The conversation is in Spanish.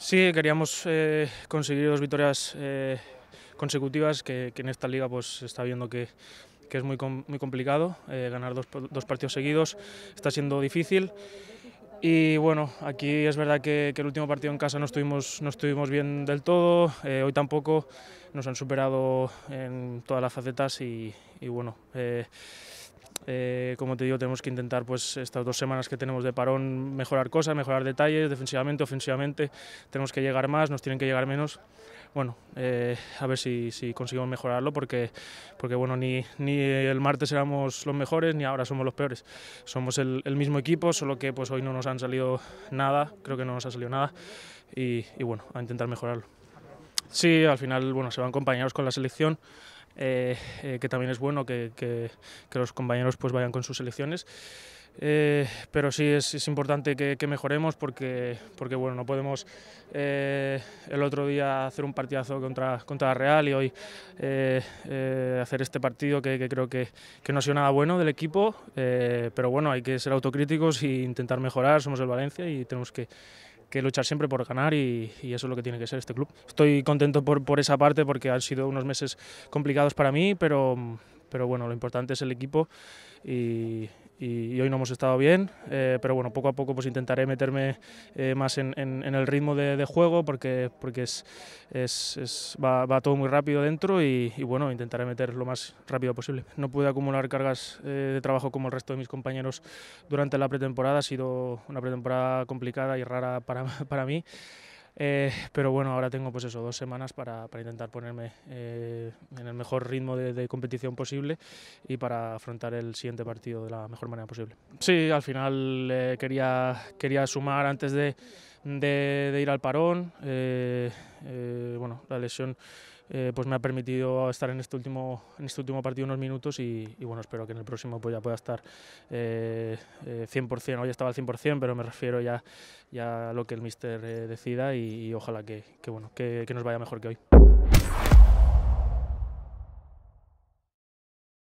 Sí, queríamos eh, conseguir dos victorias eh, consecutivas, que, en esta liga pues está viendo que, es muy, muy complicado eh, ganar dos, dos, partidos seguidos, está siendo difícil. Y bueno, aquí es verdad que, el último partido en casa no estuvimos, no estuvimos bien del todo, hoy tampoco, nos han superado en todas las facetas y, y bueno eh, como te digo, tenemos que intentar pues, estas dos semanas que tenemos de parón mejorar cosas, mejorar detalles, defensivamente, ofensivamente. Tenemos que llegar más, nos tienen que llegar menos. Bueno, eh, a ver si, si, conseguimos mejorarlo porque, porque bueno, ni, ni, el martes éramos los mejores ni ahora somos los peores. Somos el, mismo equipo, solo que pues, hoy no nos han salido nada, creo que no nos ha salido nada y, bueno, a intentar mejorarlo. Sí, al final bueno, se van compañeros con la selección. Eh, eh, que también es bueno que, que, los compañeros pues vayan con sus selecciones. Eh, pero sí es, importante que, mejoremos porque, porque bueno, no podemos el otro día hacer un partidazo contra, contra la Real y hoy hacer este partido que, creo que, que, no ha sido nada bueno del equipo. pero bueno, hay que ser autocríticos e intentar mejorar. Somos el Valencia y tenemos que, que luchar siempre por ganar y, eso es lo que tiene que ser este club. Estoy contento por, por esa parte porque han sido unos meses complicados para mí, pero, pero bueno, lo importante es el equipo y, hoy no hemos estado bien, eh, pero bueno, poco a poco pues intentaré meterme eh, más en, el ritmo de, juego porque, porque es, es, va, todo muy rápido dentro y, bueno, intentaré meter lo más rápido posible. No pude acumular cargas eh, de trabajo como el resto de mis compañeros durante la pretemporada, ha sido una pretemporada complicada y rara para, para mí. Eh, pero bueno, ahora tengo pues eso, dos semanas para, intentar ponerme eh, en el mejor ritmo de, competición posible y para afrontar el siguiente partido de la mejor manera posible. Sí, al final eh, quería, quería sumar antes de de, ir al parón. Eh, eh, bueno, la lesión eh, pues me ha permitido estar en este último, en este último partido unos minutos y, bueno, espero que en el próximo pues ya pueda estar 100%. Hoy estaba al 100%, pero me refiero ya, ya a lo que el míster decida y, ojalá que, bueno, que nos vaya mejor que hoy.